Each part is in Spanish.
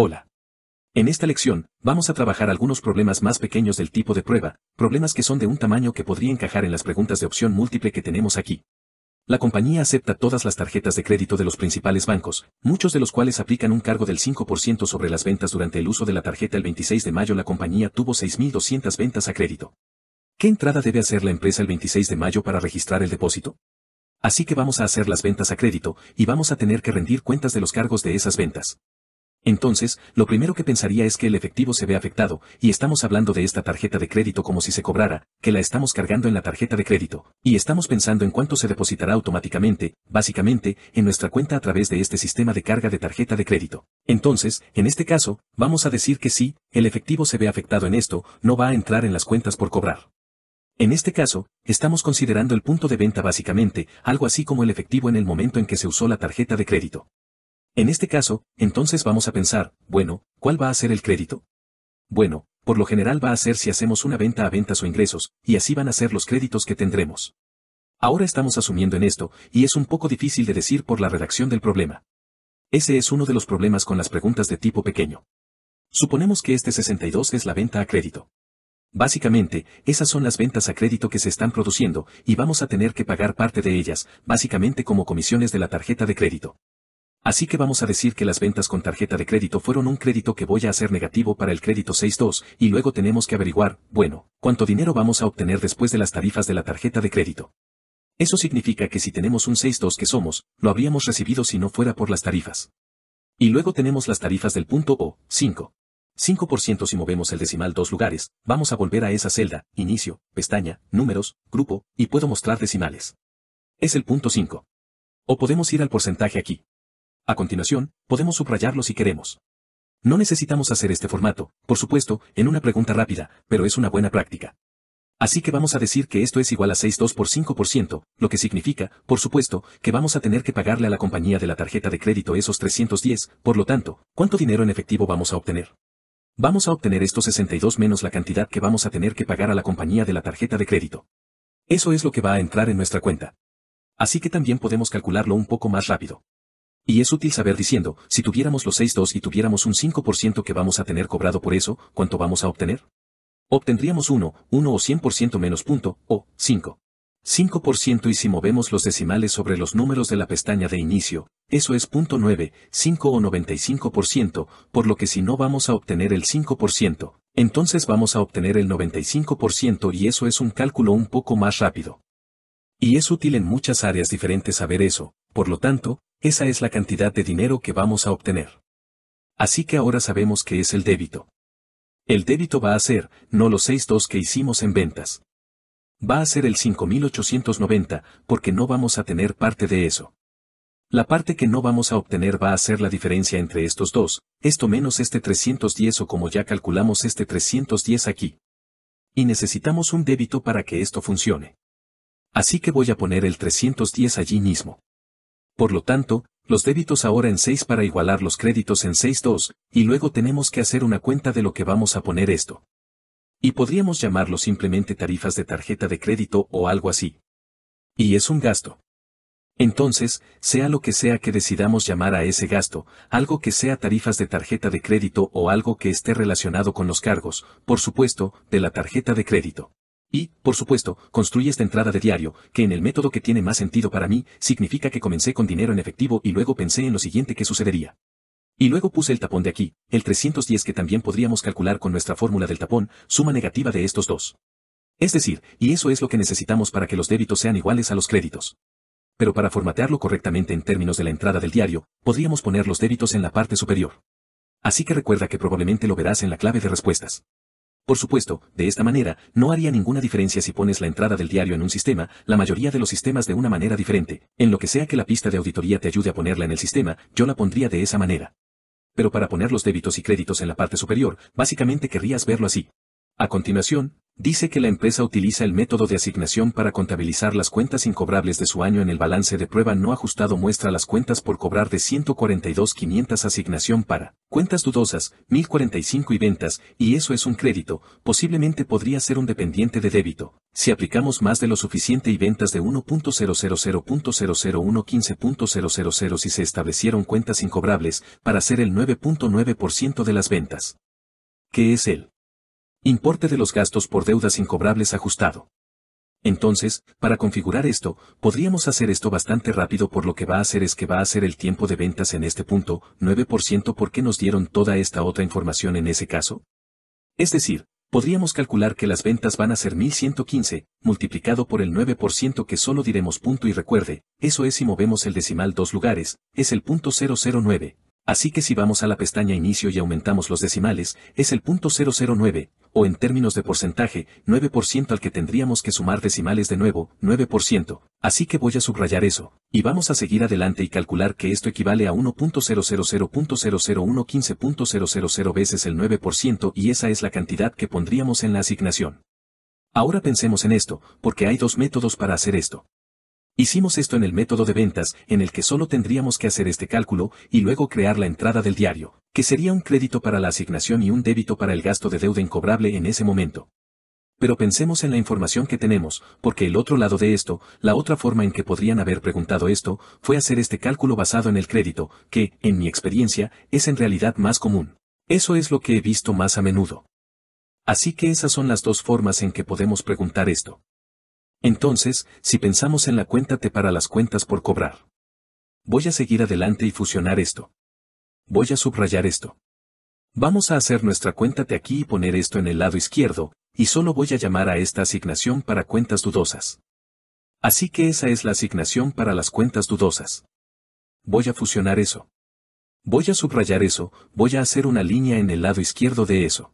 Hola. En esta lección, vamos a trabajar algunos problemas más pequeños del tipo de prueba, problemas que son de un tamaño que podría encajar en las preguntas de opción múltiple que tenemos aquí. La compañía acepta todas las tarjetas de crédito de los principales bancos, muchos de los cuales aplican un cargo del 5% sobre las ventas durante el uso de la tarjeta. El 26 de mayo la compañía tuvo 6.200 ventas a crédito. ¿Qué entrada debe hacer la empresa el 26 de mayo para registrar el depósito? Así que vamos a hacer las ventas a crédito, y vamos a tener que rendir cuentas de los cargos de esas ventas. Entonces, lo primero que pensaría es que el efectivo se ve afectado, y estamos hablando de esta tarjeta de crédito como si se cobrara, que la estamos cargando en la tarjeta de crédito, y estamos pensando en cuánto se depositará automáticamente, básicamente, en nuestra cuenta a través de este sistema de carga de tarjeta de crédito. Entonces, en este caso, vamos a decir que sí, el efectivo se ve afectado en esto, no va a entrar en las cuentas por cobrar. En este caso, estamos considerando el punto de venta básicamente, algo así como el efectivo en el momento en que se usó la tarjeta de crédito. En este caso, entonces vamos a pensar, bueno, ¿cuál va a ser el crédito? Bueno, por lo general va a ser si hacemos una venta a ventas o ingresos, y así van a ser los créditos que tendremos. Ahora estamos asumiendo en esto, y es un poco difícil de decir por la redacción del problema. Ese es uno de los problemas con las preguntas de tipo pequeño. Suponemos que este 62 es la venta a crédito. Básicamente, esas son las ventas a crédito que se están produciendo, y vamos a tener que pagar parte de ellas, básicamente como comisiones de la tarjeta de crédito. Así que vamos a decir que las ventas con tarjeta de crédito fueron un crédito que voy a hacer negativo para el crédito 6.2 y luego tenemos que averiguar, bueno, cuánto dinero vamos a obtener después de las tarifas de la tarjeta de crédito. Eso significa que si tenemos un 6.2 que somos, lo habríamos recibido si no fuera por las tarifas. Y luego tenemos las tarifas del punto O, 5. 5% si movemos el decimal dos lugares, vamos a volver a esa celda, inicio, pestaña, números, grupo, y puedo mostrar decimales. Es el punto 5. O podemos ir al porcentaje aquí. A continuación, podemos subrayarlo si queremos. No necesitamos hacer este formato, por supuesto, en una pregunta rápida, pero es una buena práctica. Así que vamos a decir que esto es igual a 6.2 por 5%, lo que significa, por supuesto, que vamos a tener que pagarle a la compañía de la tarjeta de crédito esos 310, por lo tanto, ¿cuánto dinero en efectivo vamos a obtener? Vamos a obtener estos 62 menos la cantidad que vamos a tener que pagar a la compañía de la tarjeta de crédito. Eso es lo que va a entrar en nuestra cuenta. Así que también podemos calcularlo un poco más rápido. Y es útil saber diciendo, si tuviéramos los 6.2 y tuviéramos un 5% que vamos a tener cobrado por eso, ¿cuánto vamos a obtener? Obtendríamos 1, 1 o 100% menos punto, o 5. 5% y si movemos los decimales sobre los números de la pestaña de inicio, eso es punto 9, 5 o 95%, por lo que si no vamos a obtener el 5%, entonces vamos a obtener el 95% y eso es un cálculo un poco más rápido. Y es útil en muchas áreas diferentes saber eso, por lo tanto, esa es la cantidad de dinero que vamos a obtener. Así que ahora sabemos qué es el débito. El débito va a ser, no los 6.2 que hicimos en ventas. Va a ser el 5.890, porque no vamos a tener parte de eso. La parte que no vamos a obtener va a ser la diferencia entre estos dos, esto menos este 310 o como ya calculamos este 310 aquí. Y necesitamos un débito para que esto funcione. Así que voy a poner el 310 allí mismo. Por lo tanto, los débitos ahora en 6 para igualar los créditos en 6-2, y luego tenemos que hacer una cuenta de lo que vamos a poner esto. Y podríamos llamarlo simplemente tarifas de tarjeta de crédito o algo así. Y es un gasto. Entonces, sea lo que sea que decidamos llamar a ese gasto, algo que sea tarifas de tarjeta de crédito o algo que esté relacionado con los cargos, por supuesto, de la tarjeta de crédito. Y, por supuesto, construí esta entrada de diario, que en el método que tiene más sentido para mí, significa que comencé con dinero en efectivo y luego pensé en lo siguiente que sucedería. Y luego puse el tapón de aquí, el 310 que también podríamos calcular con nuestra fórmula del tapón, suma negativa de estos dos. Es decir, y eso es lo que necesitamos para que los débitos sean iguales a los créditos. Pero para formatearlo correctamente en términos de la entrada del diario, podríamos poner los débitos en la parte superior. Así que recuerda que probablemente lo verás en la clave de respuestas. Por supuesto, de esta manera, no haría ninguna diferencia si pones la entrada del diario en un sistema, la mayoría de los sistemas de una manera diferente. En lo que sea que la pista de auditoría te ayude a ponerla en el sistema, yo la pondría de esa manera. Pero para poner los débitos y créditos en la parte superior, básicamente querrías verlo así. A continuación, dice que la empresa utiliza el método de asignación para contabilizar las cuentas incobrables de su año en el balance de prueba no ajustado muestra las cuentas por cobrar de 142.500 asignación para cuentas dudosas, 1.045 y ventas, y eso es un crédito, posiblemente podría ser un dependiente de débito, si aplicamos más de lo suficiente y ventas de 1.000.001.15.000 si se establecieron cuentas incobrables, para ser el 9.9% de las ventas. ¿Qué es él? Importe de los gastos por deudas incobrables ajustado. Entonces, para configurar esto, podríamos hacer esto bastante rápido por lo que va a hacer es que va a ser el tiempo de ventas en este punto, 9% porque nos dieron toda esta otra información en ese caso. Es decir, podríamos calcular que las ventas van a ser 1115, multiplicado por el 9% que solo diremos punto y recuerde, eso es si movemos el decimal dos lugares, es el punto 009, Así que si vamos a la pestaña Inicio y aumentamos los decimales, es el punto 009, o en términos de porcentaje, 9% al que tendríamos que sumar decimales de nuevo, 9%. Así que voy a subrayar eso, y vamos a seguir adelante y calcular que esto equivale a 1.000.00115.000 veces el 9% y esa es la cantidad que pondríamos en la asignación. Ahora pensemos en esto, porque hay dos métodos para hacer esto. Hicimos esto en el método de ventas, en el que solo tendríamos que hacer este cálculo y luego crear la entrada del diario, que sería un crédito para la asignación y un débito para el gasto de deuda incobrable en ese momento. Pero pensemos en la información que tenemos, porque el otro lado de esto, la otra forma en que podrían haber preguntado esto, fue hacer este cálculo basado en el crédito, que, en mi experiencia, es en realidad más común. Eso es lo que he visto más a menudo. Así que esas son las dos formas en que podemos preguntar esto. Entonces, si pensamos en la cuenta T para las cuentas por cobrar. Voy a seguir adelante y fusionar esto. Voy a subrayar esto. Vamos a hacer nuestra cuenta T aquí y poner esto en el lado izquierdo, y solo voy a llamar a esta asignación para cuentas dudosas. Así que esa es la asignación para las cuentas dudosas. Voy a fusionar eso. Voy a subrayar eso, voy a hacer una línea en el lado izquierdo de eso.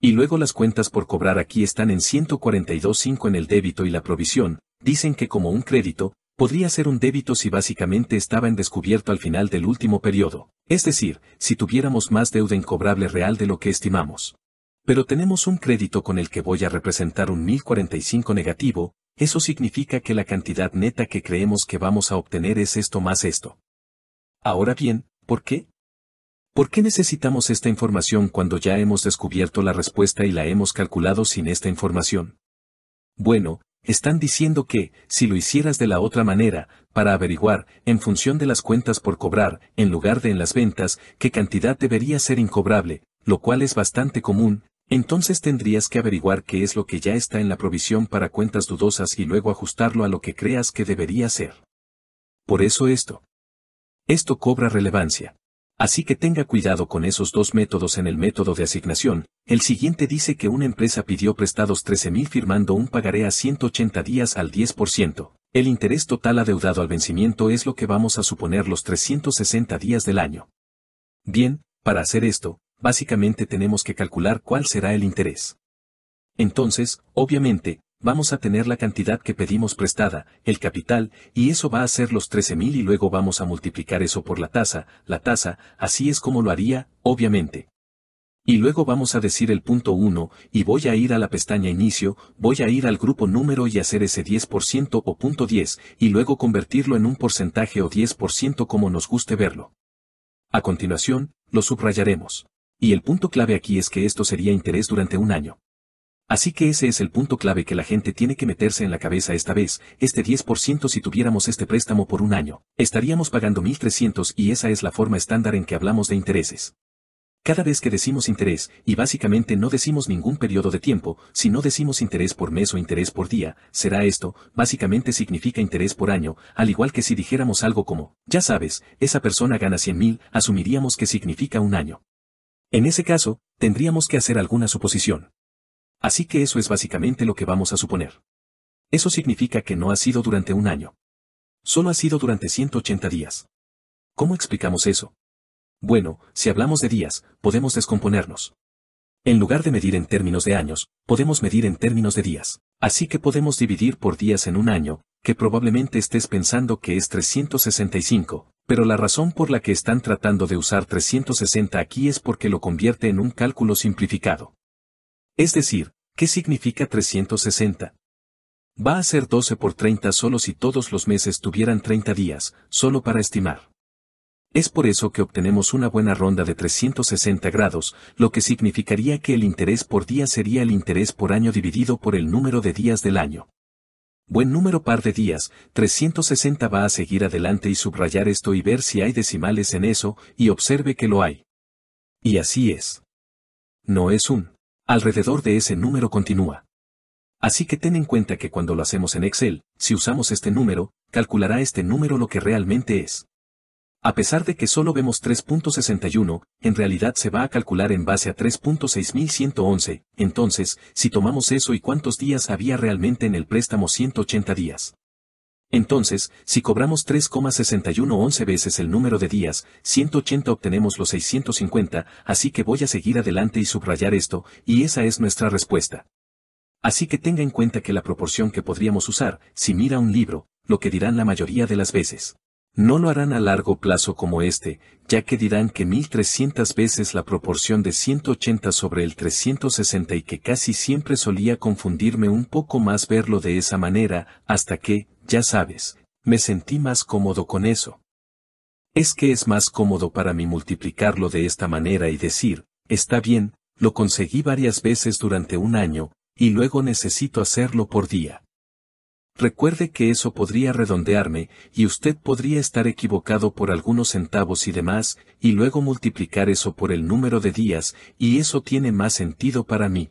Y luego las cuentas por cobrar aquí están en 142.5 en el débito y la provisión, dicen que como un crédito, podría ser un débito si básicamente estaba en descubierto al final del último periodo, es decir, si tuviéramos más deuda incobrable real de lo que estimamos. Pero tenemos un crédito con el que voy a representar un 1045 negativo, eso significa que la cantidad neta que creemos que vamos a obtener es esto más esto. Ahora bien, ¿por qué? ¿Por qué necesitamos esta información cuando ya hemos descubierto la respuesta y la hemos calculado sin esta información? Bueno, están diciendo que, si lo hicieras de la otra manera, para averiguar, en función de las cuentas por cobrar, en lugar de en las ventas, qué cantidad debería ser incobrable, lo cual es bastante común, entonces tendrías que averiguar qué es lo que ya está en la provisión para cuentas dudosas y luego ajustarlo a lo que creas que debería ser. Por eso esto. Esto cobra relevancia. Así que tenga cuidado con esos dos métodos en el método de asignación. El siguiente dice que una empresa pidió prestados 13.000 firmando un pagaré a 180 días al 10%. El interés total adeudado al vencimiento es lo que vamos a suponer los 360 días del año. Bien, para hacer esto, básicamente tenemos que calcular cuál será el interés. Entonces, obviamente, vamos a tener la cantidad que pedimos prestada, el capital, y eso va a ser los 13.000 y luego vamos a multiplicar eso por la tasa, la tasa, así es como lo haría, obviamente. Y luego vamos a decir el punto 1, y voy a ir a la pestaña inicio, voy a ir al grupo número y hacer ese 10% o punto 10, y luego convertirlo en un porcentaje o 10% como nos guste verlo. A continuación, lo subrayaremos. Y el punto clave aquí es que esto sería interés durante un año. Así que ese es el punto clave que la gente tiene que meterse en la cabeza esta vez, este 10% si tuviéramos este préstamo por un año, estaríamos pagando 1.300 y esa es la forma estándar en que hablamos de intereses. Cada vez que decimos interés, y básicamente no decimos ningún periodo de tiempo, si no decimos interés por mes o interés por día, será esto, básicamente significa interés por año, al igual que si dijéramos algo como, ya sabes, esa persona gana 100.000, asumiríamos que significa un año. En ese caso, tendríamos que hacer alguna suposición. Así que eso es básicamente lo que vamos a suponer. Eso significa que no ha sido durante un año. Solo ha sido durante 180 días. ¿Cómo explicamos eso? Bueno, si hablamos de días, podemos descomponernos. En lugar de medir en términos de años, podemos medir en términos de días. Así que podemos dividir por días en un año, que probablemente estés pensando que es 365, pero la razón por la que están tratando de usar 360 aquí es porque lo convierte en un cálculo simplificado. Es decir, ¿qué significa 360? Va a ser 12 por 30 solo si todos los meses tuvieran 30 días, solo para estimar. Es por eso que obtenemos una buena ronda de 360 grados, lo que significaría que el interés por día sería el interés por año dividido por el número de días del año. Buen número par de días, 360 va a seguir adelante y subrayar esto y ver si hay decimales en eso, y observe que lo hay. Y así es. No es un alrededor de ese número continúa. Así que ten en cuenta que cuando lo hacemos en Excel, si usamos este número, calculará este número lo que realmente es. A pesar de que solo vemos 3.61, en realidad se va a calcular en base a 3.6111, entonces, si tomamos eso y cuántos días había realmente en el préstamo 180 días. Entonces, si cobramos once veces el número de días, 180 obtenemos los 650, así que voy a seguir adelante y subrayar esto, y esa es nuestra respuesta. Así que tenga en cuenta que la proporción que podríamos usar, si mira un libro, lo que dirán la mayoría de las veces. No lo harán a largo plazo como este, ya que dirán que 1300 veces la proporción de 180 sobre el 360 y que casi siempre solía confundirme un poco más verlo de esa manera, hasta que, ya sabes, me sentí más cómodo con eso. Es que es más cómodo para mí multiplicarlo de esta manera y decir, está bien, lo conseguí varias veces durante un año, y luego necesito hacerlo por día. Recuerde que eso podría redondearme, y usted podría estar equivocado por algunos centavos y demás, y luego multiplicar eso por el número de días, y eso tiene más sentido para mí,